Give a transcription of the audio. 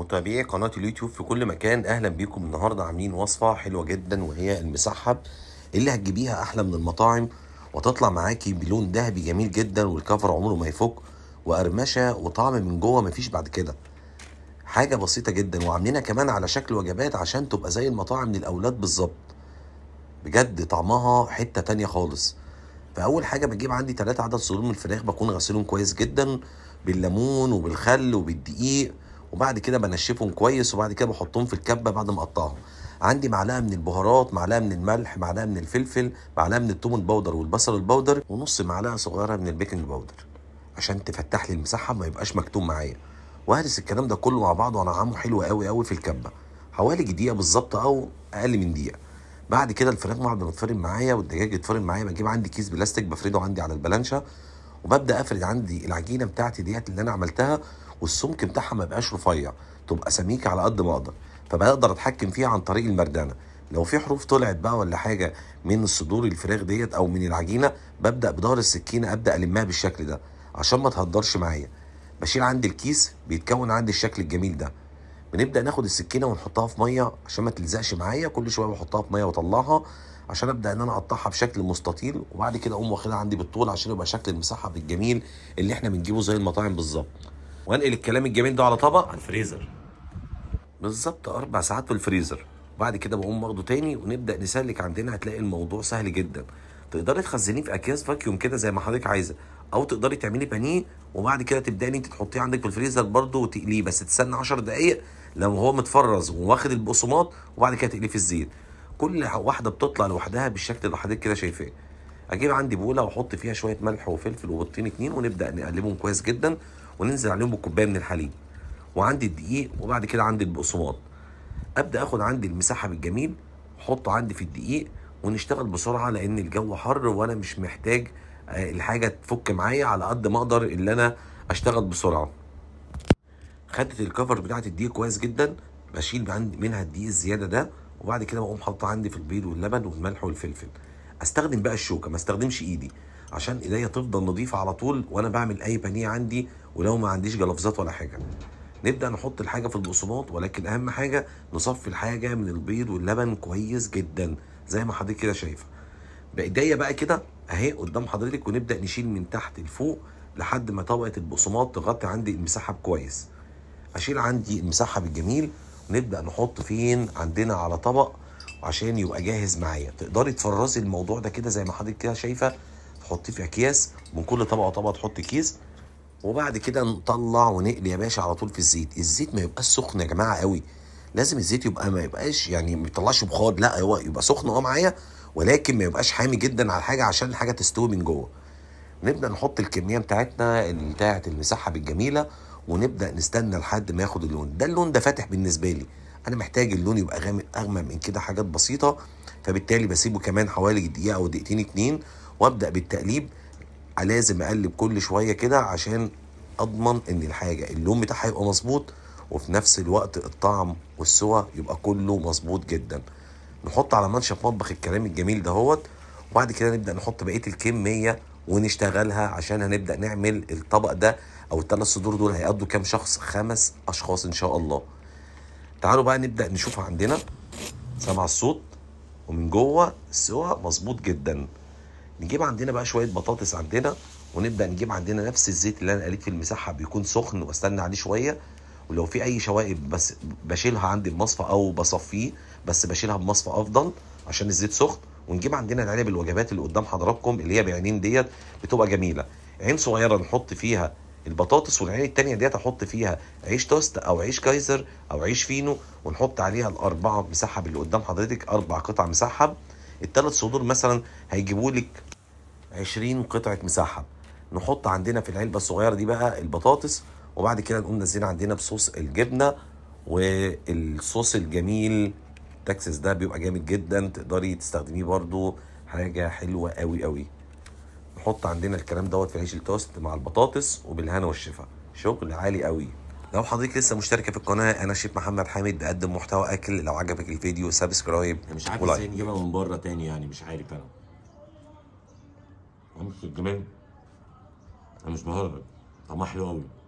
متابعي قناة اليوتيوب في كل مكان أهلا بيكم النهاردة عاملين وصفة حلوة جدا وهي المسحب اللي هتجيبيها أحلى من المطاعم وتطلع معاكي بلون ذهبي جميل جدا والكفر عمره ما يفك وقرمشة وطعم من جوه مفيش بعد كده حاجة بسيطة جدا وعاملينها كمان على شكل وجبات عشان تبقى زي المطاعم للأولاد بالظبط بجد طعمها حتة تانية خالص فاول حاجه بجيب عندي ثلاثة عدد صدور من الفراخ بكون غسلهم كويس جدا بالليمون وبالخل وبالدقيق وبعد كده بنشفهم كويس وبعد كده بحطهم في الكبه بعد ما اقطعهم عندي معلقه من البهارات معلقه من الملح معلقه من الفلفل معلقه من الثوم الباودر والبصل الباودر ونص معلقه صغيره من البيكنج باودر عشان تفتح لي المساحه ما يبقاش مكتوم معايا وهرس الكلام ده كله مع بعض وانعمه حلو قوي قوي في الكبه حوالي دقيقه بالظبط او اقل من دقيقه بعد كده الفراخ بعد ما تفرم معايا والدجاج يتفرم معايا بجيب عندي كيس بلاستيك بفرده عندي على البلانشا وببدا افرد عندي العجينه بتاعتي ديت اللي انا عملتها والسمك بتاعها ما بقاش رفيع تبقى سميكه على قد ما اقدر فبقدر اتحكم فيها عن طريق المردانه لو في حروف طلعت بقى ولا حاجه من صدور الفراخ ديت او من العجينه ببدا بظهر السكينه ابدا المها بالشكل ده عشان ما تهدرش معايا بشيل عندي الكيس بيتكون عندي الشكل الجميل ده بنبدا ناخد السكينه ونحطها في ميه عشان ما تلزقش معايا كل شويه بحطها في ميه واطلعها عشان ابدا ان انا اقطعها بشكل مستطيل وبعد كده اقوم واخدها عندي بالطول عشان يبقى شكل المسحب الجميل اللي احنا بنجيبه زي المطاعم بالظبط وانقل الكلام الجميل ده على طبق على الفريزر بالظبط اربع ساعات في الفريزر وبعد كده بقوم واخده تاني ونبدا نسلك عندنا هتلاقي الموضوع سهل جدا تقدري تخزنيه في اكياس فاكيوم كده زي ما حضرتك عايزه او تقدري تعملي بانيه وبعد كده تبداي انت تحطيه عندك في الفريزر برضه وتقليه بس تستنى 10 دقائق لو هو متفرز وواخد البقسماط وبعد كده تقليه في الزيت كل واحده بتطلع لوحدها بالشكل اللي حضرتك كده شايفاه اجيب عندي بوله واحط فيها شويه ملح وفلفل وبطين اتنين ونبدا نقلبهم كويس جدا وننزل عليهم بالكوبايه من الحليب وعندي الدقيق وبعد كده عندي البقسماط ابدا اخد عندي المساحه بالجميل احطه عندي في الدقيق ونشتغل بسرعه لان الجو حر وانا مش محتاج آه، الحاجه تفك معايا على قد ما اقدر ان انا اشتغل بسرعه خدت الكفر بتاعت الدقيق كويس جدا بشيل عندي منها الدقيق الزياده ده وبعد كده بقوم حاطه عندي في البيض واللبن والملح والفلفل استخدم بقى الشوكه ما استخدمش ايدي عشان ايديا تفضل نظيفه على طول وانا بعمل اي بانيه عندي ولو ما عنديش جلافزات ولا حاجه نبدا نحط الحاجه في البقسماط ولكن اهم حاجه نصفي الحاجه من البيض واللبن كويس جدا زي ما حضرتك كده شايفه بايديا بقى كده اهي قدام حضرتك ونبدا نشيل من تحت لفوق لحد ما طبقه البقسماط تغطي عندي المساحه كويس اشيل عندي المساحه بالجميل ونبدا نحط فين عندنا على طبق عشان يبقى جاهز معايا تقدري تفرزي الموضوع ده كده زي ما حضرتك كده شايفه تحطيه في اكياس من كل طبقه وطبقه تحط كيس وبعد كده نطلع ونقلي يا باشا على طول في الزيت الزيت ما يبقاش سخن يا جماعه قوي لازم الزيت يبقى ما يبقاش يعني ما يطلعش بخار لا هو يبقى سخن اه معايا ولكن ما يبقاش حامي جدا على الحاجه عشان الحاجه تستوي من جوه نبدا نحط الكميه بتاعتنا بتاعه المسحب الجميله ونبدا نستنى لحد ما ياخد اللون ده اللون ده فاتح بالنسبه لي انا محتاج اللون يبقى غامق اغمق من كده حاجات بسيطه فبالتالي بسيبه كمان حوالي دقيقه او دقيقتين اتنين وابدا بالتقليب آه، لازم اقلب كل شويه كده عشان اضمن ان الحاجه اللون بتاعها يبقى مظبوط وفي نفس الوقت الطعم والسوى يبقى كله مظبوط جدا نحط على منشف مطبخ الكلام الجميل دهوت وبعد كده نبدا نحط بقيه الكميه ونشتغلها عشان هنبدا نعمل الطبق ده او الثلاث صدور دول هيقضوا كام شخص خمس اشخاص ان شاء الله تعالوا بقى نبدا نشوف عندنا سمع الصوت ومن جوه السوى مظبوط جدا نجيب عندنا بقى شويه بطاطس عندنا ونبدا نجيب عندنا نفس الزيت اللي انا قليت في المساحه بيكون سخن واستنى عليه شويه ولو في اي شوائب بس بشيلها عندي بمصفى او بصفيه بس بشيلها بمصفى افضل عشان الزيت سخن ونجيب عندنا العلب الوجبات اللي قدام حضراتكم اللي هي بعينين ديت بتبقى جميله عين صغيره نحط فيها البطاطس والعين التانية ديت احط فيها عيش توست او عيش كايزر او عيش فينو ونحط عليها الاربعه مسحب اللي قدام حضرتك اربع قطع مسحب الثلاث صدور مثلا هيجيبوا لك 20 قطعه مساحه نحط عندنا في العلبه الصغيره دي بقى البطاطس وبعد كده نقوم نازلين عندنا بصوص الجبنه والصوص الجميل تكسس ده بيبقى جامد جدا تقدري تستخدميه برده حاجه حلوه قوي قوي نحط عندنا الكلام دوت في عيش التوست مع البطاطس وبالهنا والشفا شغل عالي قوي لو حضرتك لسه مشتركه في القناه انا شيف محمد حامد بقدم محتوى اكل لو عجبك الفيديو سبسكرايب مش عارف ازاي نجيبها من بره تاني يعني مش عارف انا همشي الجمال انا مش بهرج طعمها حلو قوي